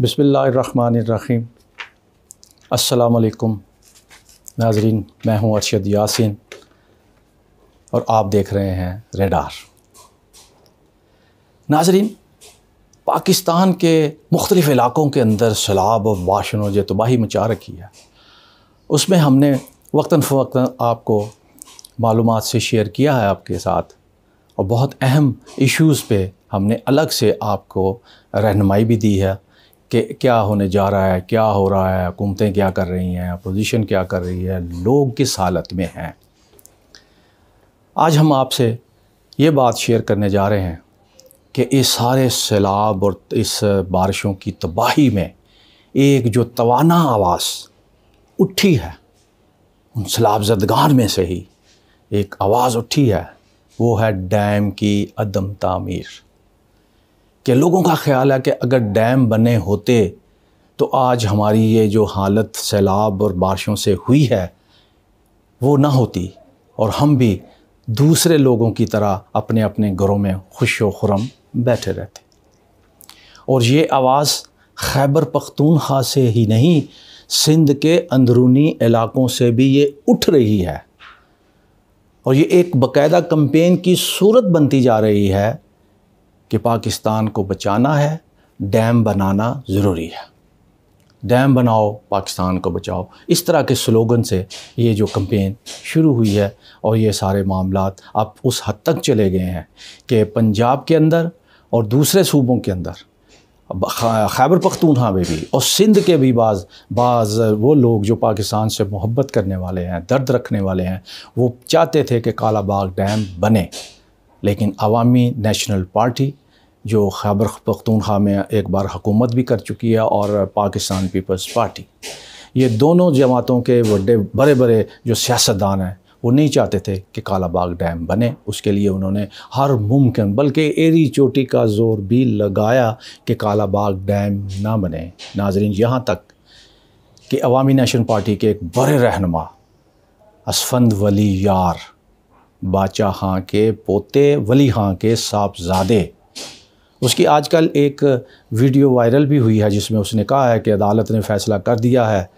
बसमीम अल्लाम नाजरीन मैं हूं अरशद यासिन और आप देख रहे हैं रेडार नाजरीन पाकिस्तान के मुख्तलिफ़ इलाक़ों के अंदर सैलाब और वाशनों जो तबाही मचा रखी है उसमें हमने वक्ता फ़वक्ता आपको मालूम से शेयर किया है आपके साथ और बहुत अहम इश्यूज़ पे हमने अलग से आपको रहनमाई भी दी है कि क्या होने जा रहा है क्या हो रहा है हुकूमतें क्या कर रही हैं अपोजिशन क्या कर रही है लोग किस हालत में हैं आज हम आपसे ये बात शेयर करने जा रहे हैं कि इस सारे सैलाब और इस बारिशों की तबाही में एक जो तोाना आवाज़ उठी है उन सैलाब जदगार में से ही एक आवाज़ उठी है वो है डैम की अदम तामीर कि लोगों का ख्याल है कि अगर डैम बने होते तो आज हमारी ये जो हालत सैलाब और बारिशों से हुई है वो ना होती और हम भी दूसरे लोगों की तरह अपने अपने घरों में खुश खुरम बैठे रहते और ये आवाज़ खैबर पख्तूनख्वा से ही नहीं सिंध के अंदरूनी इलाकों से भी ये उठ रही है और ये एक बकायदा कम्पेन की सूरत बनती जा रही है कि पाकिस्तान को बचाना है डैम बनाना ज़रूरी है डैम बनाओ पाकिस्तान को बचाओ इस तरह के स्लोगन से ये जो कम्पेन शुरू हुई है और ये सारे मामला अब उस हद तक चले गए हैं कि पंजाब के अंदर और दूसरे सूबों के अंदर खैबर पख्तूनहा में भी और सिंध के भी बाज़ बाज़ वो लोग जो पाकिस्तान से मोहब्बत करने वाले हैं दर्द रखने वाले हैं वो चाहते थे कि काला बाग डैम बने लेकिन अवामी नेशनल पार्टी जो खैबर पख्तूनखा में एक बार हुकूमत भी कर चुकी है और पाकिस्तान पीपल्स पार्टी ये दोनों जमातों के बड़े बड़े बड़े जो सियासतदान हैं वो नहीं चाहते थे कि काला बाग डैम बने उसके लिए उन्होंने हर मुमकिन बल्कि एरी चोटी का ज़ोर भी लगाया कि कालाबाग बाग डैम ना बने नाजरीन यहाँ तक कि अवामी नेशनल पार्टी के एक बड़े रहनमा असफंद वली यार बाचा हाँ के पोते वली हाँ के साहबजादे उसकी आजकल एक वीडियो वायरल भी हुई है जिसमें उसने कहा है कि अदालत ने फ़ैसला कर दिया है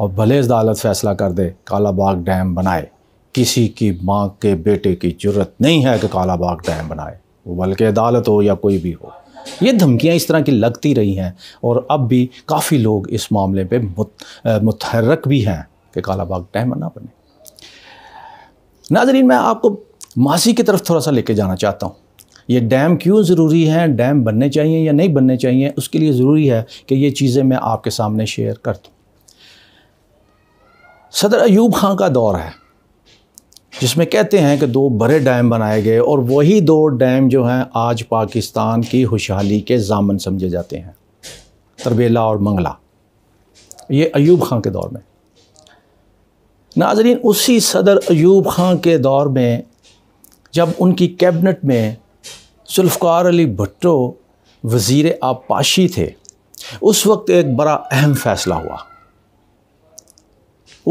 और भले अदालत फ़ैसला कर दे कालाबाग डैम बनाए किसी की माँ के बेटे की जरूरत नहीं है कि कालाबाग डैम बनाए वो बल्कि अदालत हो या कोई भी हो ये धमकियाँ इस तरह की लगती रही हैं और अब भी काफ़ी लोग इस मामले पर मुतहरक भी हैं कि कालाबाग डैम ना बने नाजरीन मैं आपको मासी की तरफ थोड़ा सा लेके जाना चाहता हूँ ये डैम क्यों ज़रूरी हैं डैम बनने चाहिए या नहीं बनने चाहिए उसके लिए ज़रूरी है कि ये चीज़ें मैं आपके सामने शेयर कर दूँ सदर अयूब खां का दौर है जिसमें कहते हैं कि दो बड़े डैम बनाए गए और वही दो डैम जो हैं आज पाकिस्तान की खुशहाली के जामन समझे जाते हैं तरबेला और मंगला ये अयूब खां के दौर में नाजरीन उसी सदर अयूब खां के दौर में जब उनकी कैबिनेट में जुल्फ़ार अली भट्टो वज़ी आबपाशी थे उस वक्त एक बड़ा अहम फ़ैसला हुआ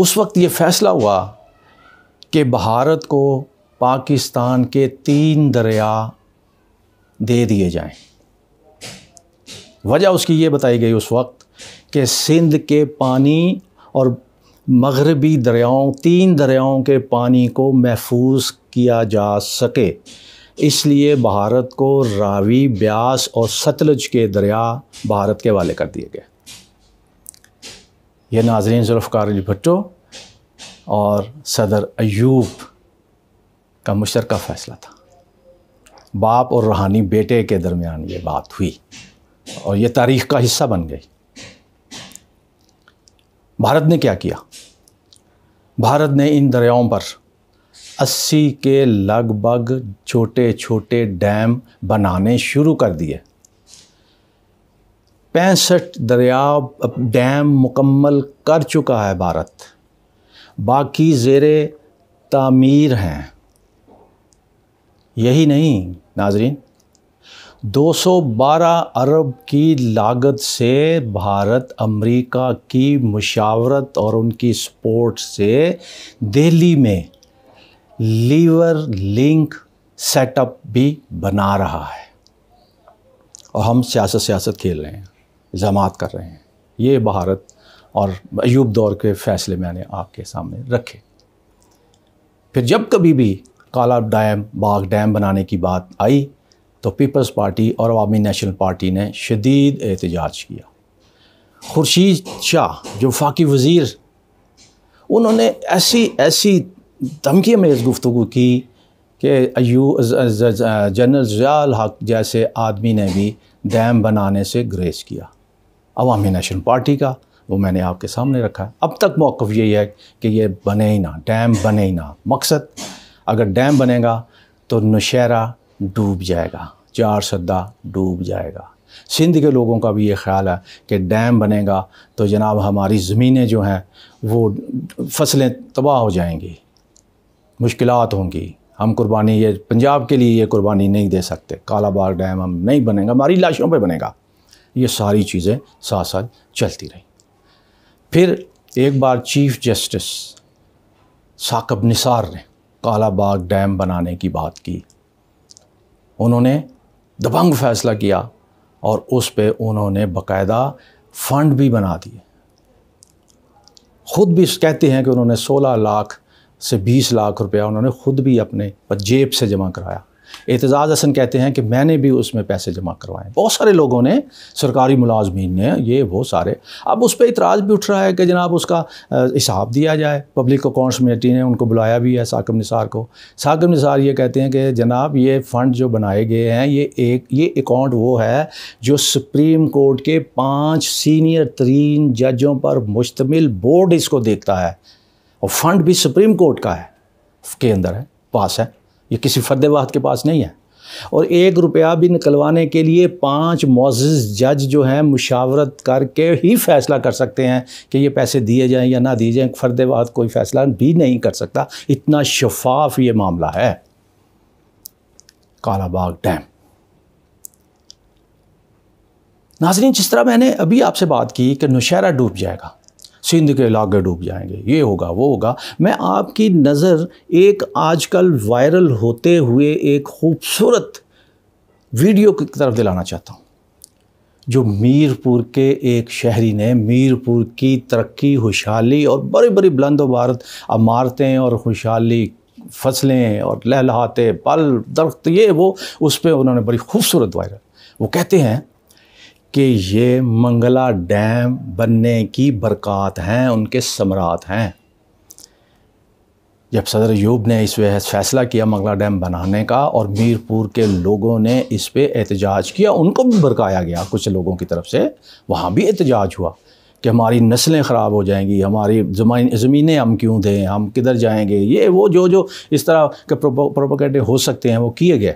उस वक्त ये फ़ैसला हुआ कि भारत को पाकिस्तान के तीन दरिया दे दिए जाएं। वजह उसकी ये बताई गई उस वक्त कि सिंध के पानी और मगरबी दरियाओं तीन दरियाओं के पानी को महफूज किया जा सके इसलिए भारत को रावी ब्यास और सतलज के दरिया भारत के हवाले कर दिए गए यह नाजरीन जुल्फ़ार अली भट्टो और सदर अयूब का मुशरक फ़ैसला था बाप और रूहानी बेटे के दरमियान ये बात हुई और ये तारीख़ का हिस्सा बन गई भारत ने क्या किया भारत ने इन दरियाओं पर अस्सी के लगभग छोटे छोटे डैम बनाने शुरू कर दिए पैंसठ दरिया डैम मुकम्मल कर चुका है भारत बाकी जेर तामीर हैं यही नहीं नाजरीन 212 अरब की लागत से भारत अमेरिका की मुशावरत और उनकी सपोर्ट से दिल्ली में लीवर लिंक सेटअप भी बना रहा है और हम सियासत सियासत खेल रहे हैं जमात कर रहे हैं ये भारत और अयूब दौर के फैसले मैंने आपके सामने रखे फिर जब कभी भी काला डैम बाग डैम बनाने की बात आई तो पीपल्स पार्टी और अवामी नेशनल पार्टी ने शदीद एहतजाज किया खुर्शीद शाह जो फाकी वज़ीर उन्होंने ऐसी ऐसी धमकी इस गुफ्तु की कि अयू जनरल जयाल हक जैसे आदमी ने भी डैम बनाने से ग्रेज किया अवामी नेशनल पार्टी का वो मैंने आपके सामने रखा है अब तक मौक़ यही है कि ये बने ही ना डैम बने ही ना मकसद अगर डैम बनेगा तो नौशहरा डूब जाएगा चार सद्दा डूब जाएगा सिंध के लोगों का भी ये ख्याल है कि डैम बनेगा तो जनाब हमारी ज़मीनें जो हैं वो फसलें तबाह हो जाएंगी मुश्किल होंगी हम कुर्बानी ये पंजाब के लिए ये कुर्बानी नहीं दे सकते काला बाग डैम हम नहीं बनेगा हमारी लाशों पे बनेगा ये सारी चीज़ें साथ साथ चलती रहीं फिर एक बार चीफ जस्टिस साकब निसार ने काला डैम बनाने की बात की उन्होंने दबंग फैसला किया और उस पर उन्होंने बाकायदा फ़ंड भी बना दिए खुद भी कहते हैं कि उन्होंने 16 लाख से 20 लाख रुपया उन्होंने ख़ुद भी अपने जेब से जमा कराया एतजाज़ हसन कहते हैं कि मैंने भी उसमें पैसे जमा करवाए बहुत सारे लोगों ने सरकारी मुलाजमीन ने ये वो सारे अब उस पर इतराज़ भी उठ रहा है कि जनाब उसका हिसाब दिया जाए पब्लिक अकाउंट्स कमेटी ने उनको बुलाया भी है साकम निसार को साकम निसार ये कहते हैं कि जनाब ये फ़ंड जो बनाए गए हैं ये एक ये अकाउंट वो है जो सुप्रीम कोर्ट के पाँच सीनियर तरीन जजों पर मुश्तमिल बोर्ड इसको देखता है और फंड भी सुप्रीम कोर्ट का है के अंदर है पास है ये किसी फर्द वाहद के पास नहीं है और एक रुपया भी निकलवाने के लिए पांच मोजिज़ जज जो हैं मुशावरत करके ही फैसला कर सकते हैं कि ये पैसे दिए जाएं या ना दिए जाएं फर्द वाहद कोई फैसला भी नहीं कर सकता इतना शफाफ ये मामला है कालाबाग डैम नाजरीन जिस तरह मैंने अभी आपसे बात की कि नौशहरा डूब जाएगा सिंध के इलाके डूब जाएंगे ये होगा वो होगा मैं आपकी नज़र एक आजकल वायरल होते हुए एक खूबसूरत वीडियो की तरफ दिलाना चाहता हूँ जो मीरपुर के एक शहरी ने मीरपुर की तरक्की खुशहाली और बड़ी बड़ी बुलंद वारत अमारतें और खुशहाली फसलें और लहलहाते पल दरख्त ये वो उस पर उन्होंने बड़ी खूबसूरत वायरल वो कहते हैं कि ये मंगला डैम बनने की बरक़ात हैं उनके समरात हैं जब सदर यूब ने इस फैसला किया मंगला डैम बनाने का और मीरपुर के लोगों ने इस पर एहतजाज किया उनको भी भड़काया गया कुछ लोगों की तरफ से वहाँ भी एहतजाज हुआ कि हमारी नस्लें ख़राब हो जाएंगी हमारी ज़मीन ज़मीनें हम क्यों दें हम किधर जाएंगे ये वो जो जो इस तरह के प्रोपोगेटिव हो सकते हैं वो किए गए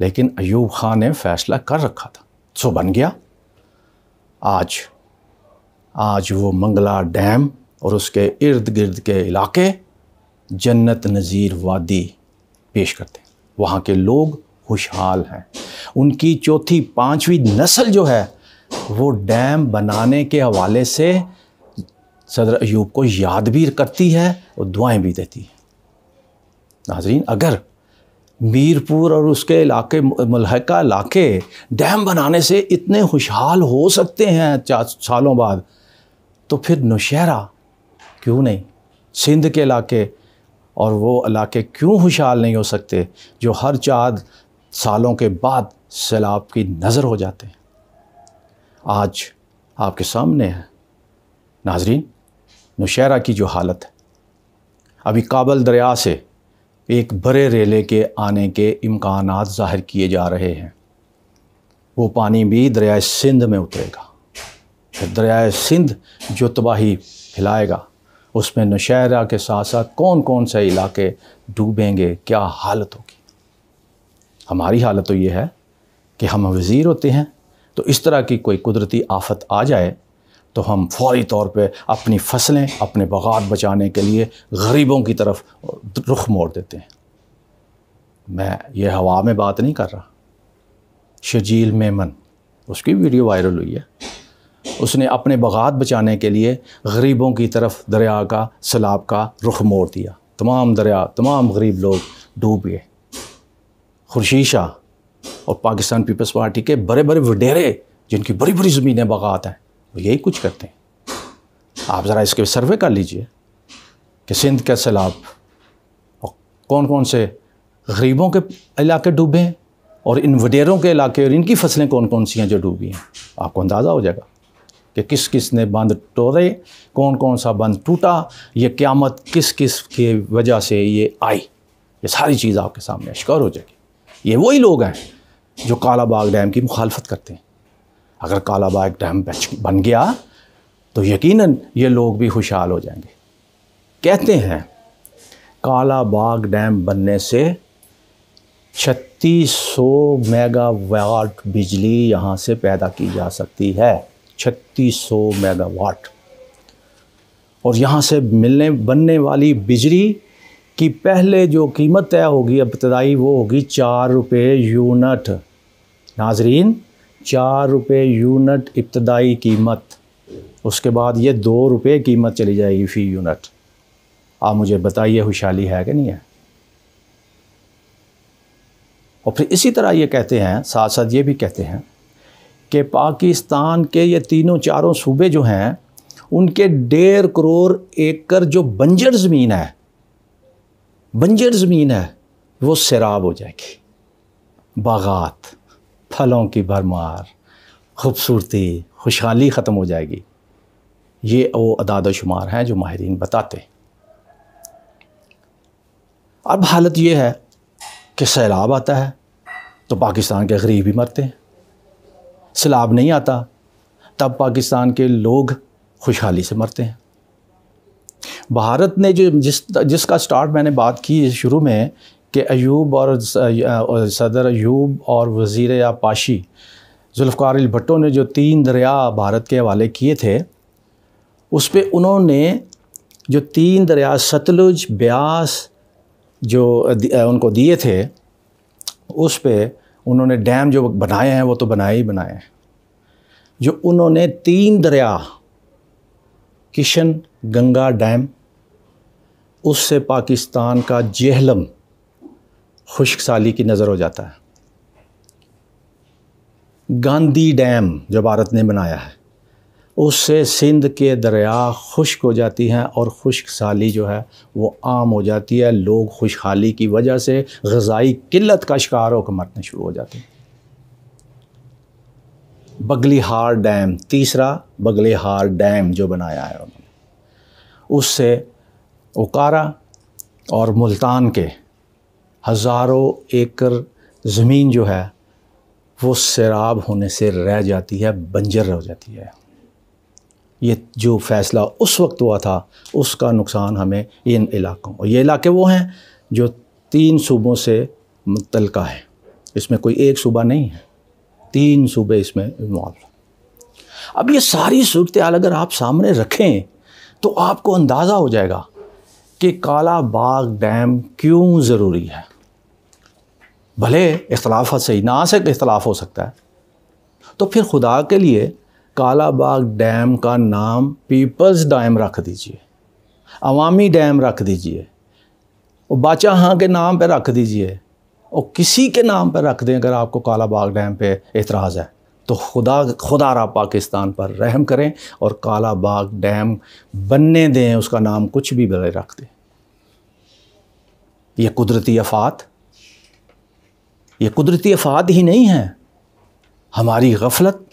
लेकिन अयूब खान ने फ़ैसला कर रखा था सो बन गया आज आज वो मंगला डैम और उसके इर्द गिर्द के इलाके जन्नत नज़ीर वादी पेश करते हैं वहाँ के लोग खुशहाल हैं उनकी चौथी पाँचवीं नस्ल जो है वो डैम बनाने के हवाले से सदर अयूब को याद भी करती है और दुआएं भी देती है नाजरीन अगर मीरपुर और उसके इलाके मलहका इलाके डैम बनाने से इतने खुशहाल हो सकते हैं चार सालों बाद तो फिर नौशहरा क्यों नहीं सिंध के इलाके और वो इलाके क्यों खुशहाल नहीं हो सकते जो हर चार सालों के बाद सैलाब की नज़र हो जाते हैं आज आपके सामने है नाजरीन नौशहरा की जो हालत है अभी काबल दरिया से एक बड़े रेले के आने के इम्कान ज़ाहिर किए जा रहे हैं वो पानी भी दरियाए सिंध में उतरेगा फिर दरियाए सिंध जो तबाही फैलाएगा उसमें नशहरा के साथ साथ कौन कौन से इलाके डूबेंगे क्या हालत होगी हमारी हालत तो ये है कि हम वज़ीर होते हैं तो इस तरह की कोई कुदरती आफत आ जाए तो हम फौरी तौर पे अपनी फसलें अपने बगात बचाने के लिए गरीबों की तरफ रुख मोड़ देते हैं मैं ये हवा में बात नहीं कर रहा शजील मेमन उसकी वीडियो वायरल हुई है उसने अपने बगात बचाने के लिए गरीबों की तरफ दरिया का सैलाब का रुख मोड़ दिया तमाम दरिया तमाम गरीब लोग डूब गए खुर्शीशाह शाह और पाकिस्तान पीपल्स पार्टी के बड़े बड़े वडेरे जिनकी बड़ी बड़ी ज़मीनें बगात हैं वो यही कुछ करते हैं आप ज़रा इसके सर्वे कर लीजिए कि सिंध के सैलाब और कौन कौन से गरीबों के इलाके डूबे हैं और इन वडेरों के इलाके और इनकी फसलें कौन कौन सी हैं जो डूबी हैं आपको अंदाज़ा हो जाएगा कि किस किस ने बंद तोड़े कौन कौन सा बंद टूटा ये क़्यामत किस किस के वजह से ये आई ये सारी चीज़ आपके सामने अश्कार हो जाएगी ये वही लोग हैं जो काला बाग डैम की मुखालफत करते हैं अगर कालाबा एक डैम बन गया तो यकीनन ये लोग भी खुशहाल हो जाएंगे कहते हैं काला बाग डैम बनने से छत्तीस सौ मेगावाट बिजली यहाँ से पैदा की जा सकती है छत्तीस सौ मेगावाट और यहाँ से मिलने बनने वाली बिजली की पहले जो कीमत तय होगी अब्तदाई वो होगी चार रुपये यूनिट नाजरीन चार रुपये यूनिट इब्तदाई कीमत उसके बाद ये दो रुपये कीमत चली जाएगी फ़ी यूनिट आप मुझे बताइए खुशहाली है कि नहीं है और फिर इसी तरह ये कहते हैं साथ साथ ये भी कहते हैं कि पाकिस्तान के ये तीनों चारों सूबे जो हैं उनके डेढ़ करोड़ एकड़ जो बंजर ज़मीन है बंजर ज़मीन है वो सैराब हो जाएगी बागात फलों की भरमार खूबसूरती खुशहाली ख़त्म हो जाएगी ये वो अदाद शुमार हैं जो माहरीन बताते अब हालत ये है कि सैलाब आता है तो पाकिस्तान के गरीब ही मरते हैं सैलाब नहीं आता तब पाकिस्तान के लोग खुशहाली से मरते हैं भारत ने जो जिस जिसका स्टार्ट मैंने बात की शुरू में कि अयूब और सदर अयूब और वज़ी या पाशी जुल्फ़ार भट्टो ने जो तीन दरिया भारत के हवाले किए थे उस पर उन्होंने जो तीन दरिया सतलुज ब्यास जो उनको दिए थे उस पर उन्होंने डैम जो बनाए हैं वो तो बनाए ही बनाए हैं जो उन्होंने तीन दरिया किशन गंगा डैम उससे पाकिस्तान का जेहलम खुश्क साली की नज़र हो जाता है गांधी डैम जो भारत ने बनाया है उससे सिंध के दरिया खुश्क हो जाती हैं और खुश्क साली जो है वो आम हो जाती है लोग खुशहाली की वजह से गजाई किल्लत का शिकार होकर मरने शुरू हो जाते हैं बगलीहार डैम तीसरा बगलीहार डैम जो बनाया है उन्होंने उससे ओकारा और मुल्तान के हज़ारों एकड़ ज़मीन जो है वो सैराब होने से रह जाती है बंजर रह जाती है ये जो फ़ैसला उस वक्त हुआ था उसका नुकसान हमें इन इलाक़ों और ये इलाके वो हैं जो तीन सूबों से मुतलका है इसमें कोई एक सूबा नहीं है तीन सूबे इसमें इन्वॉल्व अब ये सारी सूरत हाल अगर आप सामने रखें तो आपको अंदाज़ा हो जाएगा कि काला बाग डैम क्यों ज़रूरी है भले इख्लाफत सही ना से इख्लाफ हो सकता है तो फिर खुदा के लिए कालाबाग डैम का नाम पीपल्स डैम रख दीजिए अवामी डैम रख दीजिए और बाचा हाँ के नाम पर रख दीजिए और किसी के नाम पर रख दें अगर आपको कालाबाग डैम पर एतराज़ है तो खुदा खुदा रहा पाकिस्तान पर रहम करें और कालाबाग डैम बनने दें उसका नाम कुछ भी बड़े रख दें यह कुदरती अफात ये कुदरती अफाद ही नहीं हैं हमारी गफलत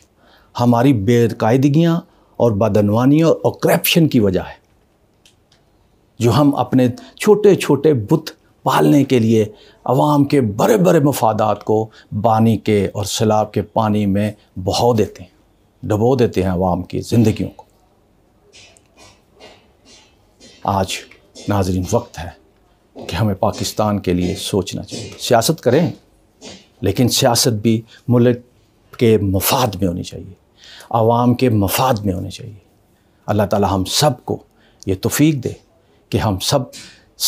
हमारी बेकायदगियाँ और बदनवानियों और करप्शन की वजह है जो हम अपने छोटे छोटे बुत पालने के लिए आवाम के बड़े बड़े मफादात को पानी के और सैलाब के पानी में बहा देते हैं डबो देते हैं आवाम की ज़िंदगियों को आज नाजरीन वक्त है कि हमें पाकिस्तान के लिए सोचना चाहिए सियासत करें लेकिन सियासत भी मुल्क के मफाद में होनी चाहिए आवाम के मफाद में होनी चाहिए अल्लाह ताला हम सब को ये तफीक दे कि हम सब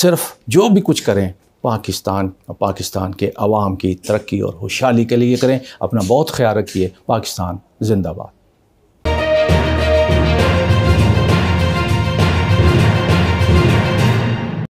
सिर्फ जो भी कुछ करें पाकिस्तान और पाकिस्तान के अवाम की तरक्की और खुशहाली के लिए करें अपना बहुत ख्याल रखिए पाकिस्तान जिंदाबाद